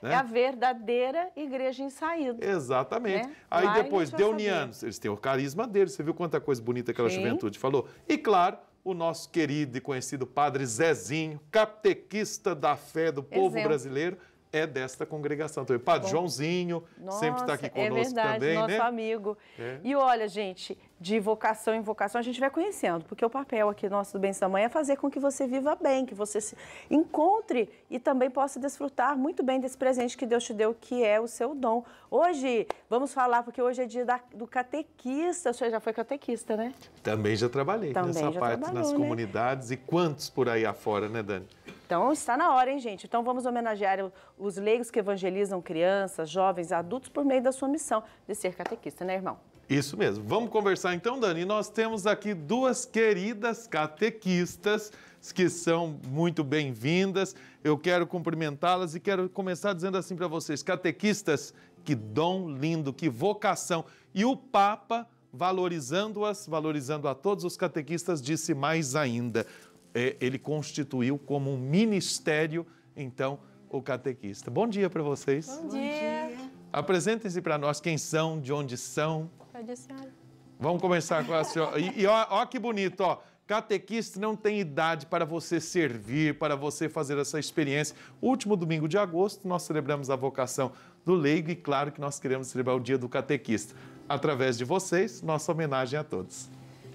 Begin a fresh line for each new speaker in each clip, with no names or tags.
Né? É a
verdadeira igreja em saída.
Exatamente. Né? Aí Lá depois, deunianos, eles têm o carisma deles. Você viu quanta coisa bonita aquela Sim. juventude falou? E claro, o nosso querido e conhecido padre Zezinho, catequista da fé do povo Exemplo. brasileiro, é desta congregação também. Padre Bom, Joãozinho nossa, sempre está aqui é conosco é verdade, também, nosso né? amigo. É.
E olha, gente, de vocação em vocação, a gente vai conhecendo, porque o papel aqui nosso do Bem da Mãe é fazer com que você viva bem, que você se encontre e também possa desfrutar muito bem desse presente que Deus te deu, que é o seu dom. Hoje, vamos falar, porque hoje é dia da, do catequista, o senhor já foi catequista, né?
Também já trabalhei também nessa já parte, nas né? comunidades e quantos por aí afora, né, Dani?
Então está na hora, hein, gente? Então vamos homenagear os leigos que evangelizam crianças, jovens, adultos por meio da sua missão de ser catequista, né, irmão?
Isso mesmo. Vamos conversar então, Dani. Nós temos aqui duas queridas catequistas que são muito bem-vindas. Eu quero cumprimentá-las e quero começar dizendo assim para vocês, catequistas, que dom lindo, que vocação. E o Papa valorizando-as, valorizando a todos os catequistas, disse mais ainda. É, ele constituiu como um ministério, então, o catequista. Bom dia para vocês. Bom
dia.
Apresentem-se para nós quem são, de onde são. Vamos começar com a senhora. E, e ó, ó que bonito, ó. Catequista não tem idade para você servir, para você fazer essa experiência. Último domingo de agosto, nós celebramos a vocação do leigo e, claro, que nós queremos celebrar o Dia do Catequista. Através de vocês, nossa homenagem a todos.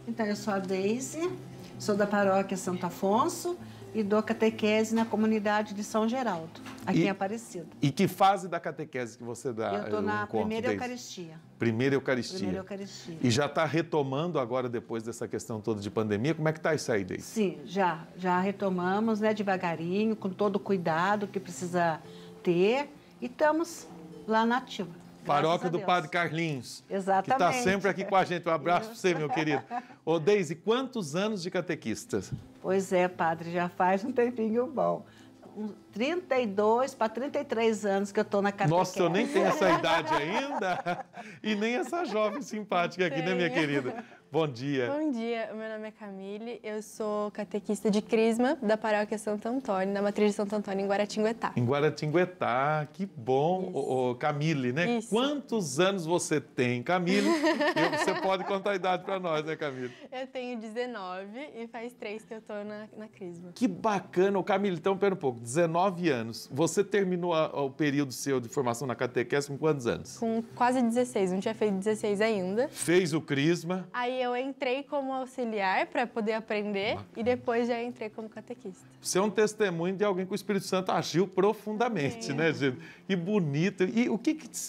Então, eu sou a Deise, sou da paróquia Santo Afonso, e dou catequese na comunidade de São Geraldo, aqui e, em é Aparecida.
E que fase da catequese que você dá? Eu estou na primeira
Eucaristia.
primeira Eucaristia. Primeira Eucaristia. E já está retomando agora, depois dessa questão toda de pandemia, como é que está isso aí, Deise? Sim,
já, já retomamos, né, devagarinho, com todo o cuidado que precisa ter, e estamos lá na ativa. Paróquia do Padre
Carlinhos. Tá Exatamente. Que está sempre aqui com a gente. Um abraço para você, meu querido. Ô, Deise, quantos anos de catequista?
Pois é, padre, já faz um tempinho bom. 32 para 33 anos que eu estou
na
catequese. Nossa, eu nem tenho essa idade ainda e nem essa jovem simpática aqui, Sim. né, minha querida? Bom dia.
Bom dia, meu nome é Camille, eu sou catequista de Crisma da paróquia Santo Antônio, na matriz de Santo Antônio, em Guaratinguetá.
Em Guaratinguetá, que bom, o Camille, né? Isso. Quantos anos você tem, Camille? você pode contar a idade para nós, né, Camille?
Eu tenho 19 e faz três que eu tô na, na Crisma.
Que bacana, Camille, então pera um pouco, 19 anos. Você terminou a, o período seu de formação na catequese com quantos anos?
Com quase 16, não tinha feito 16 ainda.
Fez o Crisma.
Aí eu entrei como auxiliar para poder aprender Bacana. e depois já entrei como catequista.
Você é um testemunho de alguém que o Espírito Santo agiu profundamente, né, gente? E bonito. E o que, que te,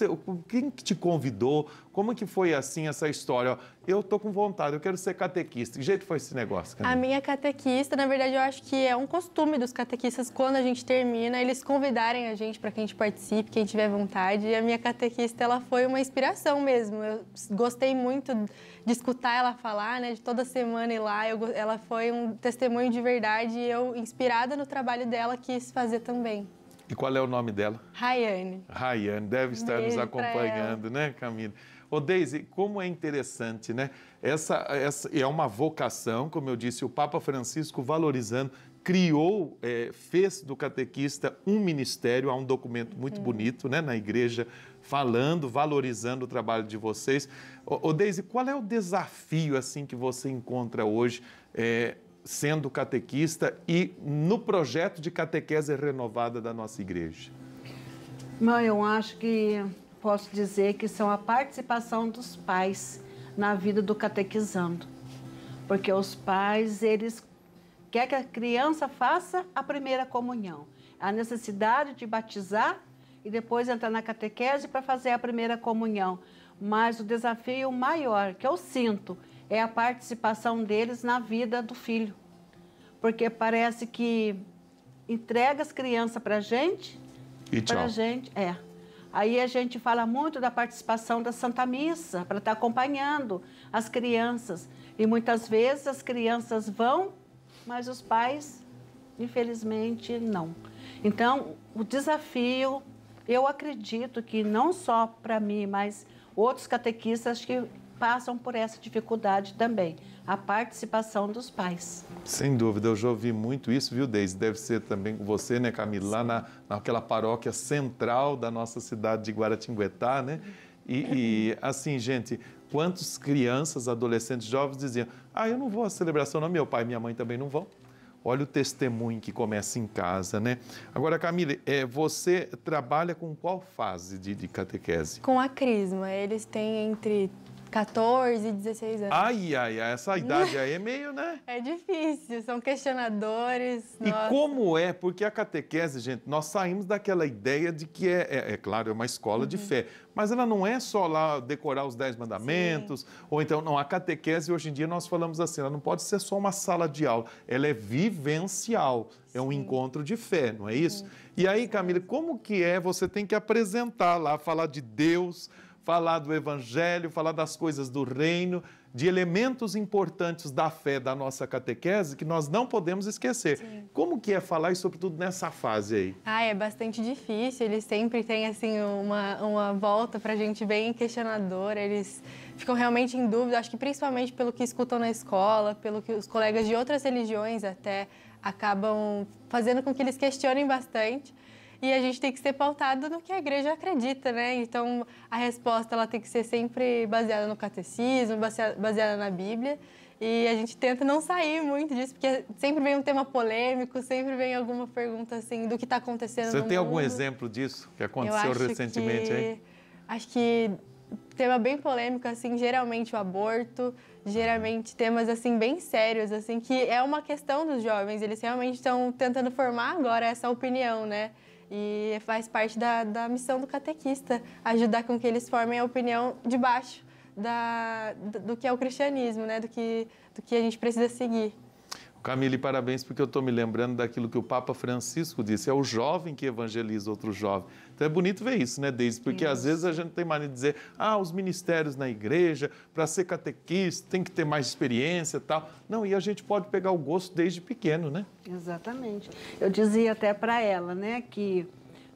quem que te convidou? Como que foi assim essa história? Eu tô com vontade, eu quero ser catequista. Que jeito foi esse negócio? Camila? A
minha catequista, na verdade, eu acho que é um costume dos catequistas quando a gente termina, eles convidarem a gente para que a gente participe, quem tiver vontade. E a minha catequista, ela foi uma inspiração mesmo. Eu gostei muito de escutar ela falar, né, de toda semana ir lá. Eu, ela foi um testemunho de verdade e eu, inspirada no trabalho dela, quis fazer também.
E qual é o nome dela?
Rayane.
Rayane, deve estar Beijo nos acompanhando, né, Camila? Ô, Deise, como é interessante, né? Essa, essa é uma vocação, como eu disse, o Papa Francisco valorizando, criou, é, fez do catequista um ministério, há um documento muito uhum. bonito, né, na Igreja falando, valorizando o trabalho de vocês. Ô, ô Deise, qual é o desafio assim que você encontra hoje é, sendo catequista e no projeto de catequese renovada da nossa igreja?
Não, eu acho que posso dizer que são a participação dos pais na vida do catequizando. Porque os pais, eles quer que a criança faça a primeira comunhão. A necessidade de batizar e depois entrar na catequese para fazer a primeira comunhão. Mas o desafio maior que eu sinto é a participação deles na vida do filho. Porque parece que entrega as crianças para a gente. E tchau. Pra gente, é. Aí a gente fala muito da participação da Santa Missa, para estar tá acompanhando as crianças. E muitas vezes as crianças vão, mas os pais, infelizmente, não. Então, o desafio eu acredito que não só para mim, mas outros catequistas que passam por essa dificuldade também, a participação dos pais.
Sem dúvida, eu já ouvi muito isso, viu, Deise? Deve ser também com você, né, Camila, lá na, naquela paróquia central da nossa cidade de Guaratinguetá, né? E, e assim, gente, quantas crianças, adolescentes, jovens diziam: Ah, eu não vou à celebração, não, meu pai e minha mãe também não vão. Olha o testemunho que começa em casa, né? Agora, Camille, é, você trabalha com qual fase de, de catequese?
Com a Crisma. Eles têm entre 14, 16 anos. Ai,
ai, ai, essa idade aí é meio,
né? É difícil, são questionadores. E nossa.
como é? Porque a catequese, gente, nós saímos daquela ideia de que é, é, é claro, é uma escola uhum. de fé, mas ela não é só lá decorar os dez mandamentos, Sim. ou então, não, a catequese hoje em dia nós falamos assim, ela não pode ser só uma sala de aula, ela é vivencial, Sim. é um encontro de fé, não é isso? Sim. E aí, Camila, como que é? Você tem que apresentar lá, falar de Deus, falar do Evangelho, falar das coisas do reino, de elementos importantes da fé da nossa catequese que nós não podemos esquecer. Sim. Como que é falar e sobretudo nessa fase aí?
Ah, é bastante difícil. Eles sempre têm assim uma, uma volta para a gente bem questionadora. Eles ficam realmente em dúvida. Acho que principalmente pelo que escutam na escola, pelo que os colegas de outras religiões até acabam fazendo com que eles questionem bastante e a gente tem que ser pautado no que a igreja acredita, né? Então, a resposta ela tem que ser sempre baseada no catecismo, baseada na Bíblia. E a gente tenta não sair muito disso, porque sempre vem um tema polêmico, sempre vem alguma pergunta assim do que está acontecendo. Você tem mundo. algum exemplo
disso que aconteceu recentemente? Que, hein?
Acho que tema bem polêmico assim, geralmente o aborto, geralmente temas assim bem sérios assim que é uma questão dos jovens. Eles realmente estão tentando formar agora essa opinião, né? E faz parte da, da missão do catequista ajudar com que eles formem a opinião de baixo da, do, do que é o cristianismo, né? do, que, do que a gente precisa seguir.
Camille, parabéns, porque eu estou me lembrando daquilo que o Papa Francisco disse: é o jovem que evangeliza outro jovem. Então é bonito ver isso, né, Deise? Porque isso. às vezes a gente tem mania de dizer, ah, os ministérios na igreja, para ser catequista, tem que ter mais experiência tal. Não, e a gente pode pegar o gosto desde pequeno, né?
Exatamente. Eu dizia até para ela, né, que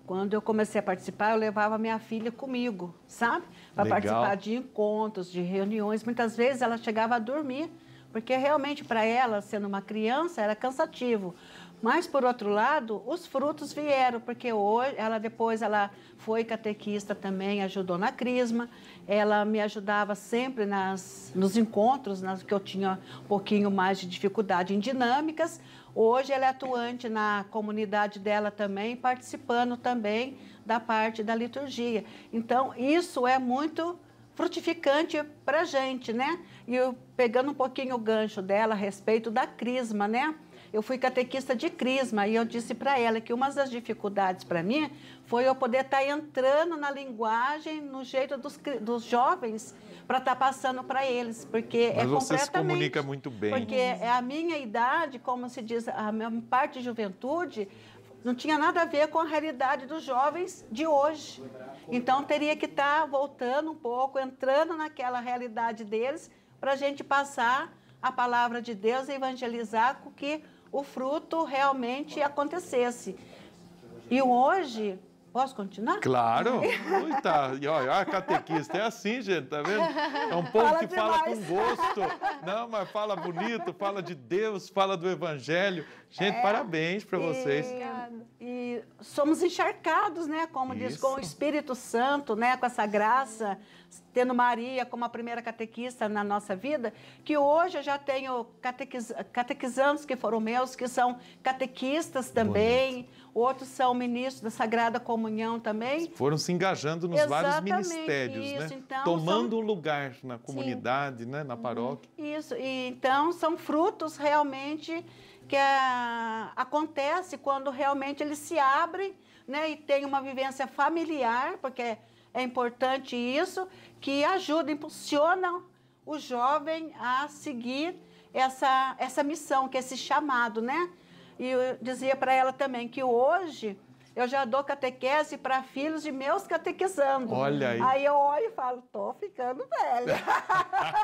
quando eu comecei a participar, eu levava minha filha comigo, sabe? Para participar de encontros, de reuniões. Muitas vezes ela chegava a dormir porque realmente para ela, sendo uma criança, era cansativo. Mas por outro lado, os frutos vieram, porque hoje ela depois ela foi catequista também, ajudou na crisma, ela me ajudava sempre nas nos encontros, nas que eu tinha um pouquinho mais de dificuldade em dinâmicas. Hoje ela é atuante na comunidade dela também, participando também da parte da liturgia. Então, isso é muito frutificante para a gente, né? E eu, pegando um pouquinho o gancho dela a respeito da crisma, né? Eu fui catequista de crisma e eu disse para ela que uma das dificuldades para mim foi eu poder estar tá entrando na linguagem, no jeito dos, dos jovens, para estar tá passando para eles, porque Mas é completamente. Você se comunica
muito bem. Porque é
a minha idade, como se diz, a minha parte de juventude, não tinha nada a ver com a realidade dos jovens de hoje. Então teria que estar tá voltando um pouco, entrando naquela realidade deles, para a gente passar a palavra de Deus e evangelizar com que o fruto realmente acontecesse. E hoje, Posso continuar? Claro! Muita.
E olha, a catequista é assim, gente, tá vendo? É um povo fala que demais. fala com gosto. Não, mas fala bonito, fala de Deus, fala do Evangelho. Gente, é, parabéns para vocês.
E somos encharcados, né? Como Isso. diz, com o Espírito Santo, né? Com essa graça, tendo Maria como a primeira catequista na nossa vida, que hoje eu já tenho catequiz, catequizantes que foram meus, que são catequistas também. Bonito. Outros são ministros da Sagrada Comunhão também.
Foram se engajando nos Exatamente, vários ministérios, né? isso, né? Então, Tomando são... lugar na comunidade, né? na uhum. paróquia.
Isso, e então são frutos realmente que é, acontece quando realmente ele se abre né, e tem uma vivência familiar, porque é, é importante isso, que ajuda, impulsiona o jovem a seguir essa, essa missão, que é esse chamado, né? E eu dizia para ela também que hoje eu já dou catequese para filhos de meus catequizando. Olha aí. Aí eu olho e falo, tô ficando velha.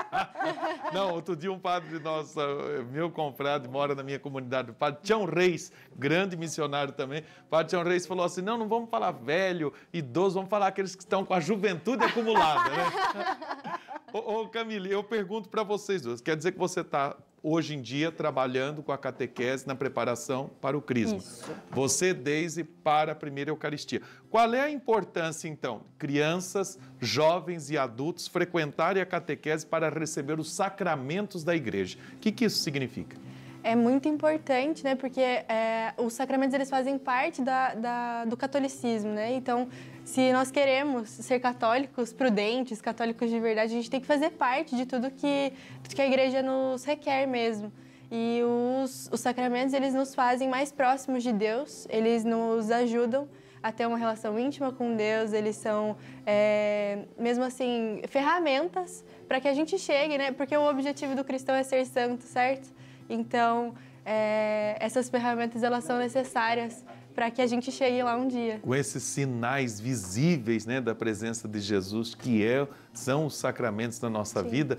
Não, outro dia um padre nosso, eh, meu comprado, mora na minha comunidade, o padre Tião Reis, grande missionário também, o padre Tião Reis falou assim, não, não vamos falar velho, idoso, vamos falar aqueles que estão com a juventude acumulada, né? Ô, ô Camille, eu pergunto para vocês duas, quer dizer que você está hoje em dia trabalhando com a catequese na preparação para o crisma. Isso. Você, Deise, para a primeira Eucaristia. Qual é a importância, então, crianças, jovens e adultos frequentarem a catequese para receber os sacramentos da igreja? O que, que isso significa?
é muito importante, né? Porque é, os sacramentos eles fazem parte da, da, do catolicismo, né? Então, se nós queremos ser católicos prudentes, católicos de verdade, a gente tem que fazer parte de tudo que, tudo que a igreja nos requer mesmo. E os, os sacramentos eles nos fazem mais próximos de Deus, eles nos ajudam a ter uma relação íntima com Deus, eles são, é, mesmo assim, ferramentas para que a gente chegue, né? Porque o objetivo do cristão é ser santo, certo? Então, é, essas ferramentas elas são necessárias para que a gente chegue lá um dia.
Com esses sinais visíveis né, da presença de Jesus, que é, são os sacramentos da nossa Sim. vida,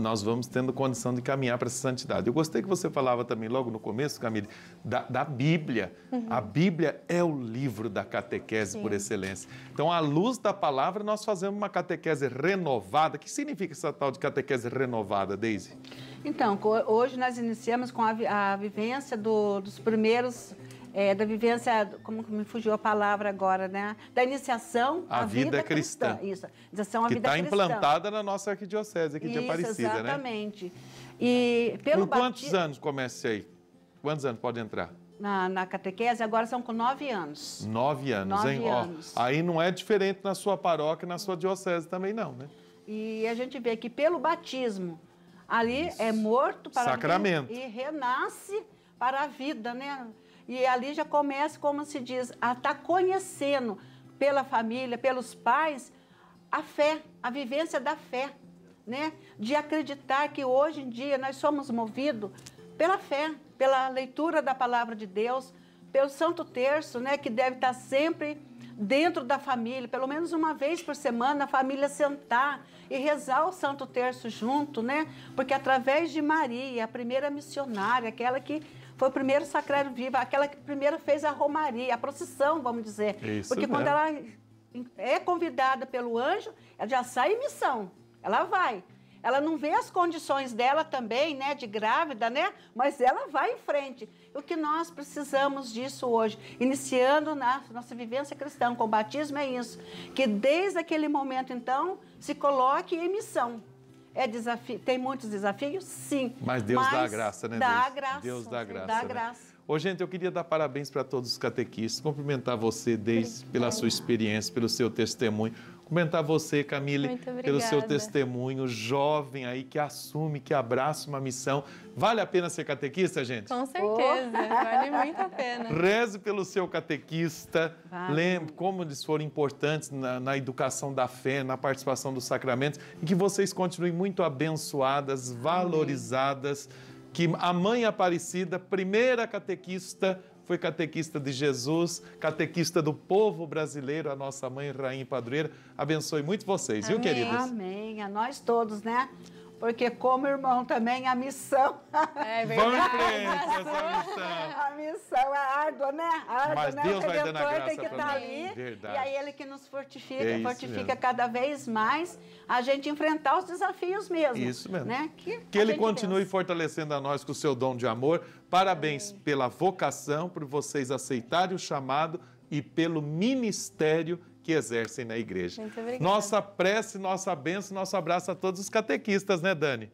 nós vamos tendo condição de caminhar para essa santidade. Eu gostei que você falava também logo no começo, Camille, da, da Bíblia. Uhum. A Bíblia é o livro da catequese Sim. por excelência. Então, à luz da palavra, nós fazemos uma catequese renovada. O que significa essa tal de catequese renovada, Daisy?
Então, hoje nós iniciamos com a, a vivência do, dos primeiros é, da vivência, como me fugiu a palavra agora, né? Da iniciação à vida, vida cristã. cristã. Isso, iniciação à que vida tá cristã. Que está
implantada na nossa arquidiocese aqui isso, de Aparecida, exatamente.
né? Exatamente. E pelo Por quantos anos
começa aí? Quantos anos pode entrar?
Na, na, catequese, agora são com nove anos.
Nove anos, nove hein? Anos. Ó, aí não é diferente na sua paróquia, na sua diocese também não, né?
E a gente vê que pelo batismo, ali Isso. é morto para Sacramento. e renasce para a vida, né? E ali já começa, como se diz, a estar tá conhecendo pela família, pelos pais, a fé, a vivência da fé, né? De acreditar que hoje em dia nós somos movidos pela fé, pela leitura da palavra de Deus, pelo Santo Terço, né? Que deve estar tá sempre dentro da família, pelo menos uma vez por semana, a família sentar e rezar o Santo Terço junto, né? Porque através de Maria, a primeira missionária, aquela que foi o primeiro sacrário vivo, aquela que primeiro fez a romaria, a procissão, vamos dizer. Isso Porque mesmo. quando ela é convidada pelo anjo, ela já sai em missão, ela vai. Ela não vê as condições dela também, né, de grávida, né? Mas ela vai em frente. O que nós precisamos disso hoje, iniciando na nossa vivência cristã com o batismo é isso, que desde aquele momento então se coloque em missão. É desafio, tem muitos desafios, sim. Mas Deus mas dá a graça, né? Dá a graça. Deus dá a graça. Dá a né? graça.
Ô, gente, eu queria dar parabéns para todos os catequistas, cumprimentar você, desde pela sua experiência, pelo seu testemunho. Comentar você, Camille, pelo seu testemunho, jovem aí que assume, que abraça uma missão. Vale a pena ser catequista, gente? Com certeza, oh.
vale muito a pena. Reze
pelo seu catequista. Vale. Lembre como eles foram importantes na, na educação da fé, na participação dos sacramentos e que vocês continuem muito abençoadas, valorizadas. Amém. Que a mãe Aparecida, primeira catequista foi catequista de Jesus, catequista do povo brasileiro, a nossa mãe Rainha Padroeira. Abençoe muito vocês, Amém. viu, queridos?
Amém, a nós todos, né? Porque como irmão também a missão. É verdade. Vamos frente, essa é missão. A missão é árdua, né? Árdua, Mas né? Deus o vai dando a graça tem que estar tá ali. Verdade. E aí ele que nos fortifica, é fortifica mesmo. cada vez mais a gente enfrentar os desafios mesmo. Isso mesmo. Né? Que, que ele
continue pensa. fortalecendo a nós com o seu dom de amor. Parabéns Amém. pela vocação, por vocês aceitarem o chamado e pelo ministério que exercem na igreja. Muito obrigada. Nossa prece, nossa bênção, nosso abraço a todos os catequistas, né, Dani?